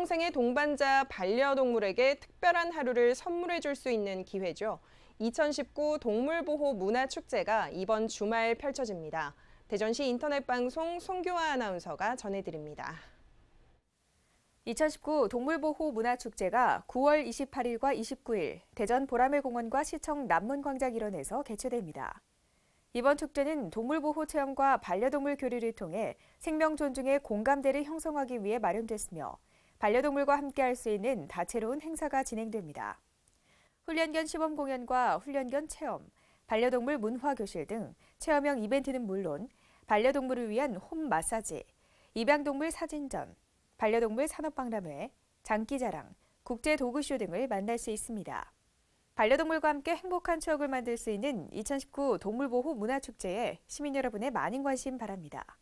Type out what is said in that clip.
평생의 동반자 반려동물에게 특별한 하루를 선물해 줄 수 있는 기회죠. 2019 동물보호 문화축제가 이번 주말 펼쳐집니다. 대전시 인터넷방송 송교아 아나운서가 전해드립니다. 2019 동물보호 문화축제가 9월 28일과 29일 대전 보라매공원과 시청 남문광장 일원에서 개최됩니다. 이번 축제는 동물보호 체험과 반려동물 교류를 통해 생명 존중의 공감대를 형성하기 위해 마련됐으며 반려동물과 함께 할 수 있는 다채로운 행사가 진행됩니다. 훈련견 시범 공연과 훈련견 체험, 반려동물 문화 교실 등 체험형 이벤트는 물론 반려동물을 위한 홈 마사지, 입양동물 사진전, 반려동물 산업박람회, 장기자랑, 국제 도그쇼 등을 만날 수 있습니다. 반려동물과 함께 행복한 추억을 만들 수 있는 2019 동물보호 문화축제에 시민 여러분의 많은 관심 바랍니다.